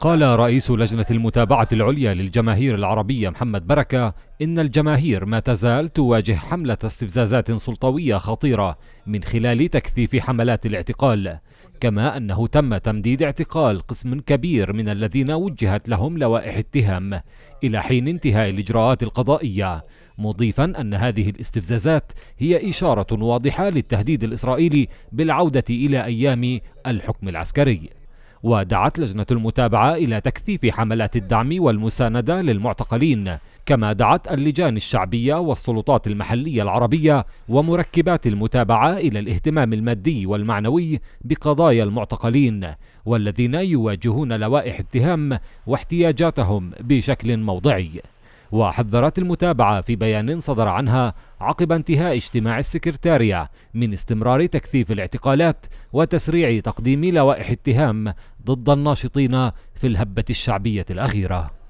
قال رئيس لجنة المتابعة العليا للجماهير العربية محمد بركة إن الجماهير ما تزال تواجه حملة استفزازات سلطوية خطيرة من خلال تكثيف حملات الاعتقال كما أنه تم تمديد اعتقال قسم كبير من الذين وجهت لهم لوائح اتهام إلى حين انتهاء الإجراءات القضائية مضيفا أن هذه الاستفزازات هي إشارة واضحة للتهديد الإسرائيلي بالعودة إلى أيام الحكم العسكري ودعت لجنة المتابعة إلى تكثيف حملات الدعم والمساندة للمعتقلين كما دعت اللجان الشعبية والسلطات المحلية العربية ومركبات المتابعة إلى الاهتمام المادي والمعنوي بقضايا المعتقلين والذين يواجهون لوائح اتهام واحتياجاتهم بشكل موضعي وحذرت المتابعة في بيان صدر عنها عقب انتهاء اجتماع السكرتارية من استمرار تكثيف الاعتقالات وتسريع تقديم لوائح اتهام ضد الناشطين في الهبة الشعبية الأخيرة